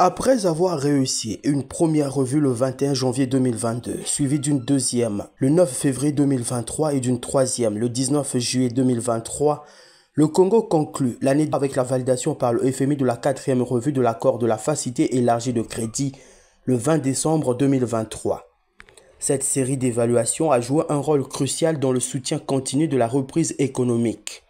Après avoir réussi une première revue le 21 janvier 2022, suivie d'une deuxième le 9 février 2023 et d'une troisième le 19 juillet 2023, le Congo conclut l'année avec la validation par le FMI de la quatrième revue de l'accord de la facilité élargie de crédit le 20 décembre 2023. Cette série d'évaluations a joué un rôle crucial dans le soutien continu de la reprise économique.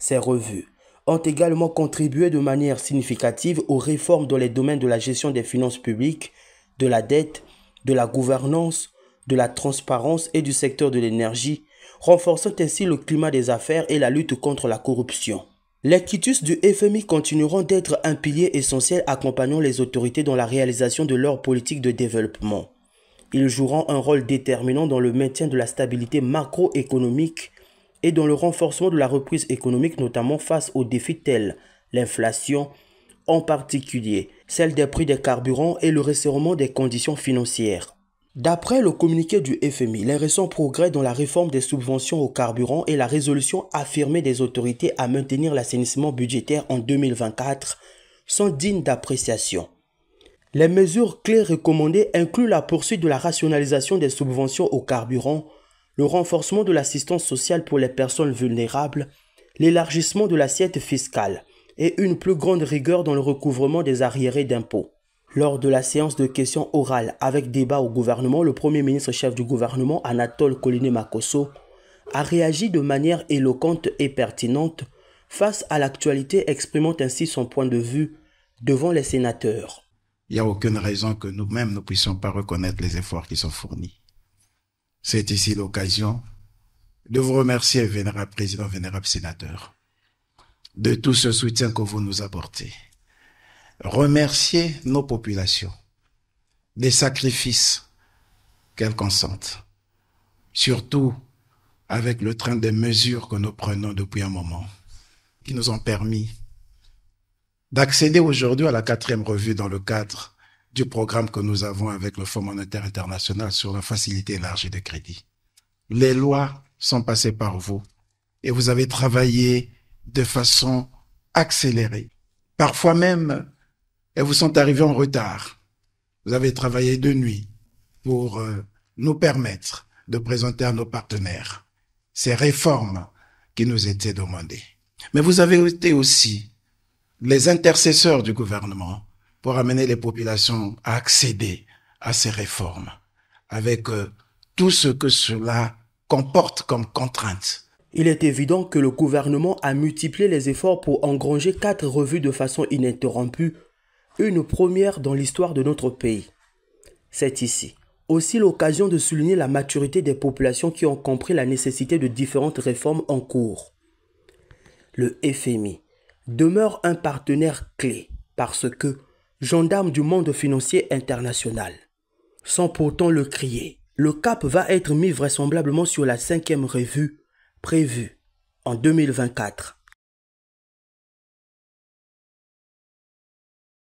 Ces revues ont également contribué de manière significative aux réformes dans les domaines de la gestion des finances publiques, de la dette, de la gouvernance, de la transparence et du secteur de l'énergie, renforçant ainsi le climat des affaires et la lutte contre la corruption. Les quitus du FMI continueront d'être un pilier essentiel accompagnant les autorités dans la réalisation de leur politique de développement. Ils joueront un rôle déterminant dans le maintien de la stabilité macroéconomique, et dans le renforcement de la reprise économique, notamment face aux défis tels l'inflation, en particulier celle des prix des carburants et le resserrement des conditions financières. D'après le communiqué du FMI, les récents progrès dans la réforme des subventions au carburant et la résolution affirmée des autorités à maintenir l'assainissement budgétaire en 2024 sont dignes d'appréciation. Les mesures clés recommandées incluent la poursuite de la rationalisation des subventions au carburants, le renforcement de l'assistance sociale pour les personnes vulnérables, l'élargissement de l'assiette fiscale et une plus grande rigueur dans le recouvrement des arriérés d'impôts. Lors de la séance de questions orales avec débat au gouvernement, le Premier ministre chef du gouvernement, Anatole Koliné Makosso, a réagi de manière éloquente et pertinente face à l'actualité, exprimant ainsi son point de vue devant les sénateurs. Il n'y a aucune raison que nous-mêmes ne puissions pas reconnaître les efforts qui sont fournis. C'est ici l'occasion de vous remercier, vénérable président, vénérable sénateur, de tout ce soutien que vous nous apportez. Remercier nos populations des sacrifices qu'elles consentent, surtout avec le train des mesures que nous prenons depuis un moment, qui nous ont permis d'accéder aujourd'hui à la quatrième revue dans le cadre du programme que nous avons avec le Fonds monétaire international sur la facilité élargie de crédit. Les lois sont passées par vous et vous avez travaillé de façon accélérée. Parfois même, elles vous sont arrivées en retard. Vous avez travaillé de nuit pour euh, nous permettre de présenter à nos partenaires ces réformes qui nous étaient demandées. Mais vous avez été aussi les intercesseurs du gouvernement pour amener les populations à accéder à ces réformes avec euh, tout ce que cela comporte comme contrainte. Il est évident que le gouvernement a multiplié les efforts pour engranger quatre revues de façon ininterrompue, une première dans l'histoire de notre pays. C'est ici aussi l'occasion de souligner la maturité des populations qui ont compris la nécessité de différentes réformes en cours. Le FMI demeure un partenaire clé parce que Gendarme du monde financier international. Sans pourtant le crier, le cap va être mis vraisemblablement sur la cinquième revue prévue en 2024